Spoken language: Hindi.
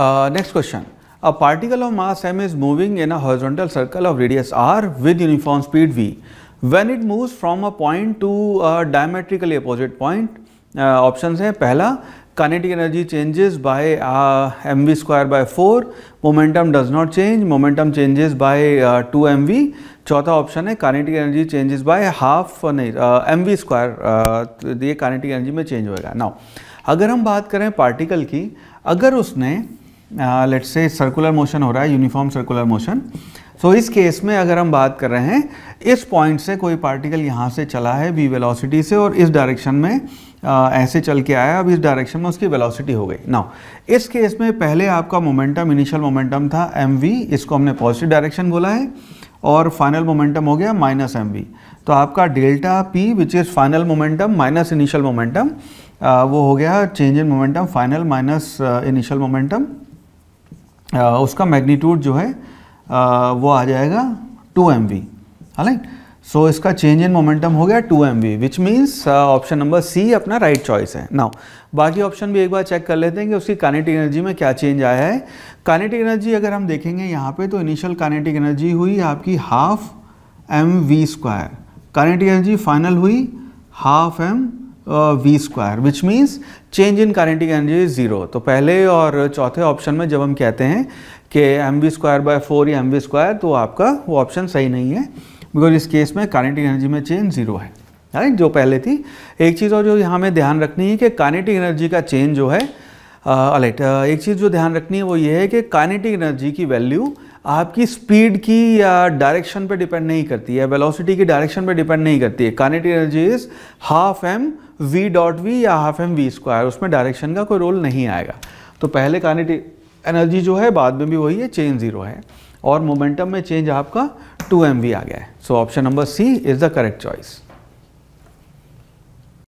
next question a particle of mass M is moving in a horizontal circle of radius R with uniform speed V when it move from a point to a diametrically opposite point option हैं पहला kinetic energy changes by M V square by four momentum does not change momentum changes by two M V चौथा ऑप्शन है kinetic energy changes by half नहीं एम वी स्क्वायर ये कनेटिक एनर्जी में चेंज होगा नाउ अगर हम बात करें पार्टिकल की अगर उसने uh, let say circular motion हो रहा है यूनिफॉर्म सर्कुलर मोशन सो इस केस में अगर हम बात कर रहे हैं इस पॉइंट से कोई पार्टिकल यहाँ से चला है वी वेलोसिटी से और इस डायरेक्शन में आ, uh, ऐसे चल के आया अब इस डायरेक्शन में उसकी वेलोसिटी हो गई नाउ इस केस में पहले आपका मोमेंटम इनिशियल मोमेंटम था एम इसको हमने पॉजिटिव डायरेक्शन बोला है और फाइनल मोमेंटम हो गया माइनस एम तो आपका delta P which is final momentum minus initial momentum वो हो गया change in momentum final minus initial momentum उसका मैग्नीट्यूड जो है वो आ जाएगा two M V right so इसका चेंज इन मोमेंटम हो गया two M V which means option number C अपना राइट right चॉइस है नाउ बाकी ऑप्शन भी एक बार चेक कर लेते हैं कि उसकी कानेटिक एनर्जी में क्या चेंज आया है कानेटिक एनर्जी अगर हम देखेंगे यहाँ पे तो इनिशियल कानेटिक एनर्जी हुई आपकी half M V square kinetic energy final हुई half M V square which means change in kinetic energy zero तो पहले और चौथे ऑप्शन में जब हम कहते हैं कि M V square by four या एम वी स्क्वायर तो आपका वो ऑप्शन सही नहीं है बिकॉज इस केस में काइनेटिक एनर्जी में चेंज ज़ीरो है राइट जो पहले थी एक चीज़ और जो यहाँ में ध्यान रखनी है कि कानेटिक एनर्जी का चेंज जो है अलाइट एक चीज़ जो ध्यान रखनी है वो ये है कि कानेटिक एनर्जी की वैल्यू आपकी स्पीड की या डायरेक्शन पे डिपेंड नहीं करती है वेलोसिटी की डायरेक्शन पे डिपेंड नहीं करती है kinetic energy is half M V dot V या हाफ एम वी स्क्वायर उसमें डायरेक्शन का कोई रोल नहीं आएगा तो पहले कानेटिक एनर्जी जो है बाद में भी वही है चेंज ज़ीरो है और मोमेंटम में चेंज आपका टू एम वी आ गया है so option number C is the correct choice